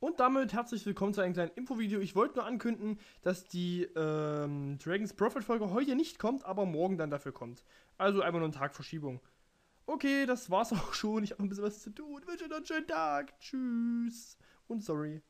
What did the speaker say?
Und damit herzlich willkommen zu einem kleinen Infovideo. Ich wollte nur ankündigen, dass die ähm, Dragons Prophet Folge heute nicht kommt, aber morgen dann dafür kommt. Also einfach nur ein Tag Verschiebung. Okay, das war's auch schon. Ich habe noch ein bisschen was zu tun. Ich wünsche noch einen schönen Tag. Tschüss. Und sorry.